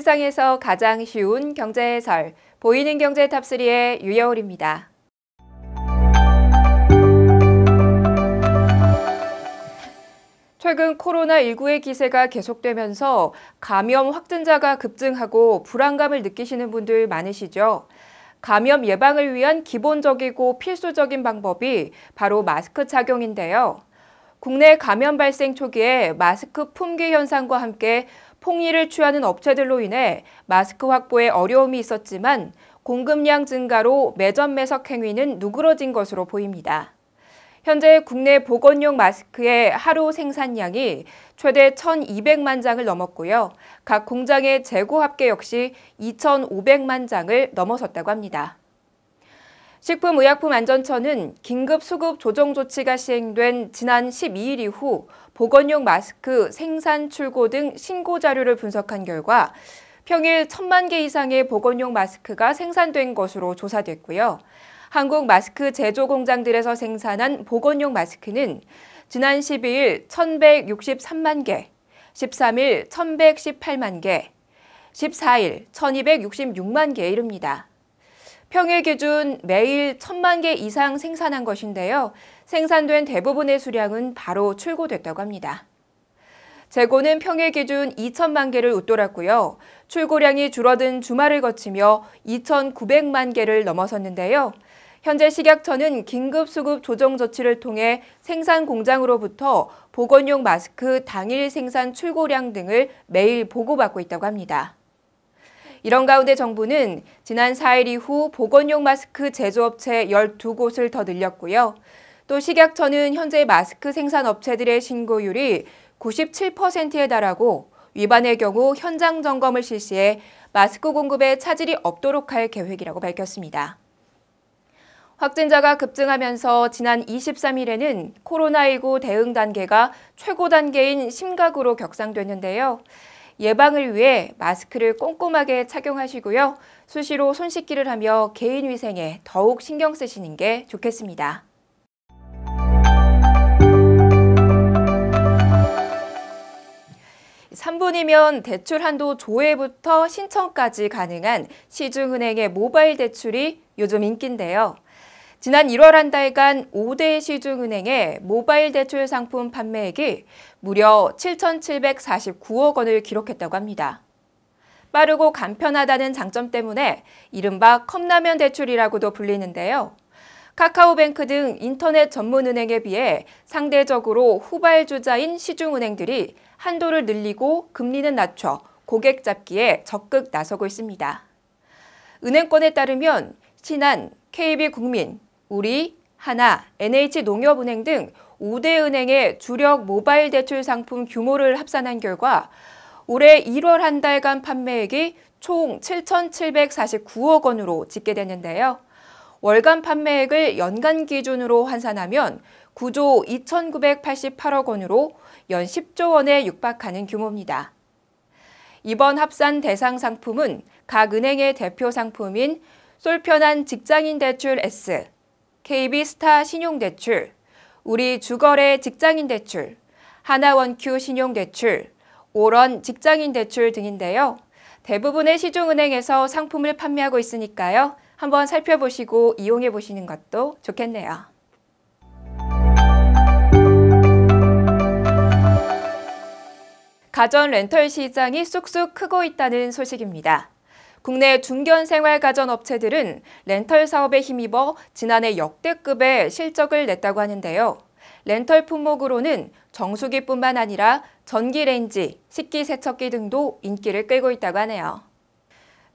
세상에서 가장 쉬운 경제 해설 보이는 경제 탑3의 유여울입니다. 최근 코로나19의 기세가 계속되면서 감염 확진자가 급증하고 불안감을 느끼시는 분들 많으시죠? 감염 예방을 위한 기본적이고 필수적인 방법이 바로 마스크 착용인데요. 국내 감염 발생 초기에 마스크 품귀 현상과 함께 폭리를 취하는 업체들로 인해 마스크 확보에 어려움이 있었지만 공급량 증가로 매점 매석 행위는 누그러진 것으로 보입니다. 현재 국내 보건용 마스크의 하루 생산량이 최대 1,200만 장을 넘었고요. 각 공장의 재고 합계 역시 2,500만 장을 넘어섰다고 합니다. 식품의약품안전처는 긴급 수급 조정 조치가 시행된 지난 12일 이후 보건용 마스크 생산 출고 등 신고 자료를 분석한 결과 평일 1천만 개 이상의 보건용 마스크가 생산된 것으로 조사됐고요. 한국 마스크 제조 공장들에서 생산한 보건용 마스크는 지난 12일 1,163만 개, 13일 1,118만 개, 14일 1,266만 개에 이릅니다. 평일 기준 매일 천만 개 이상 생산한 것인데요. 생산된 대부분의 수량은 바로 출고됐다고 합니다. 재고는 평일 기준 2천만 개를 웃돌았고요. 출고량이 줄어든 주말을 거치며 2,900만 개를 넘어섰는데요. 현재 식약처는 긴급수급 조정 조치를 통해 생산 공장으로부터 보건용 마스크 당일 생산 출고량 등을 매일 보고받고 있다고 합니다. 이런 가운데 정부는 지난 4일 이후 보건용 마스크 제조업체 12곳을 더 늘렸고요. 또 식약처는 현재 마스크 생산 업체들의 신고율이 97%에 달하고 위반의 경우 현장 점검을 실시해 마스크 공급에 차질이 없도록 할 계획이라고 밝혔습니다. 확진자가 급증하면서 지난 23일에는 코로나19 대응 단계가 최고 단계인 심각으로 격상됐는데요. 예방을 위해 마스크를 꼼꼼하게 착용하시고요. 수시로 손 씻기를 하며 개인 위생에 더욱 신경 쓰시는 게 좋겠습니다. 3분이면 대출 한도 조회부터 신청까지 가능한 시중은행의 모바일 대출이 요즘 인기인데요. 지난 1월 한 달간 5대 시중은행의 모바일 대출 상품 판매액이 무려 7,749억 원을 기록했다고 합니다. 빠르고 간편하다는 장점 때문에 이른바 컵라면 대출이라고도 불리는데요. 카카오뱅크 등 인터넷 전문은행에 비해 상대적으로 후발주자인 시중은행들이 한도를 늘리고 금리는 낮춰 고객 잡기에 적극 나서고 있습니다. 은행권에 따르면 신한, KB국민, 우리, 하나, NH농협은행 등 5대 은행의 주력 모바일 대출 상품 규모를 합산한 결과 올해 1월 한 달간 판매액이 총 7,749억 원으로 집계됐는데요. 월간 판매액을 연간 기준으로 환산하면 9조 2,988억 원으로 연 10조 원에 육박하는 규모입니다. 이번 합산 대상 상품은 각 은행의 대표 상품인 솔편한 직장인 대출 S, KB스타 신용대출, 우리 주거래 직장인대출, 하나원큐 신용대출, 오런 직장인대출 등인데요. 대부분의 시중은행에서 상품을 판매하고 있으니까요. 한번 살펴보시고 이용해 보시는 것도 좋겠네요. 가전 렌털 시장이 쑥쑥 크고 있다는 소식입니다. 국내 중견생활가전업체들은 렌털 사업에 힘입어 지난해 역대급의 실적을 냈다고 하는데요. 렌털 품목으로는 정수기뿐만 아니라 전기레인지, 식기세척기 등도 인기를 끌고 있다고 하네요.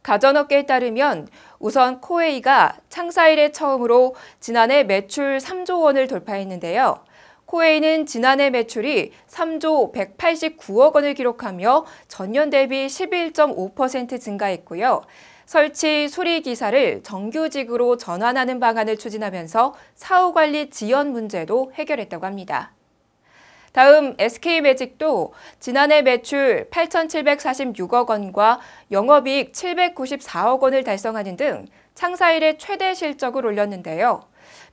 가전업계에 따르면 우선 코웨이가 창사 일에 처음으로 지난해 매출 3조 원을 돌파했는데요. 코웨이는 지난해 매출이 3조 189억 원을 기록하며 전년 대비 11.5% 증가했고요. 설치 수리 기사를 정규직으로 전환하는 방안을 추진하면서 사후 관리 지연 문제도 해결했다고 합니다. 다음 SK매직도 지난해 매출 8,746억 원과 영업이익 794억 원을 달성하는 등 창사 일의 최대 실적을 올렸는데요.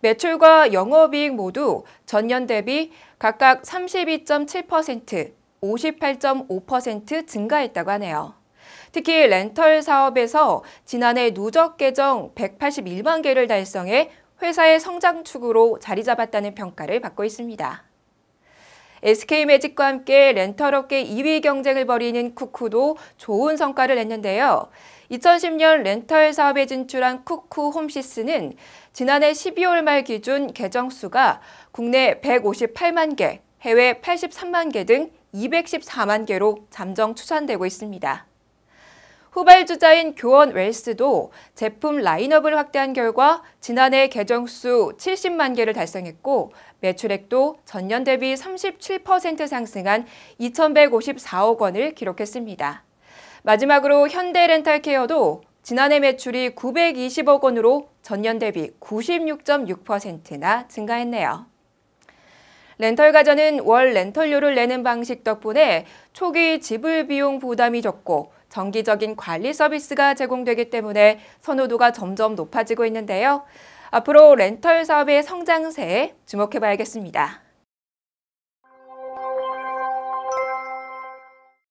매출과 영업이익 모두 전년 대비 각각 32.7%, 58.5% 증가했다고 하네요. 특히 렌털 사업에서 지난해 누적 계정 181만 개를 달성해 회사의 성장축으로 자리 잡았다는 평가를 받고 있습니다. SK매직과 함께 렌털업계 2위 경쟁을 벌이는 쿠쿠도 좋은 성과를 냈는데요. 2010년 렌털 사업에 진출한 쿠쿠 홈시스는 지난해 12월 말 기준 계정 수가 국내 158만 개, 해외 83만 개 등 214만 개로 잠정 추산되고 있습니다. 후발주자인 교원 웰스도 제품 라인업을 확대한 결과 지난해 개정 수 70만 개를 달성했고 매출액도 전년 대비 37% 상승한 2,154억 원을 기록했습니다. 마지막으로 현대렌탈케어도 지난해 매출이 920억 원으로 전년 대비 96.6%나 증가했네요. 렌털가전은 월 렌털료를 내는 방식 덕분에 초기 지불 비용 부담이 적고 정기적인 관리 서비스가 제공되기 때문에 선호도가 점점 높아지고 있는데요. 앞으로 렌털 사업의 성장세에 주목해봐야겠습니다.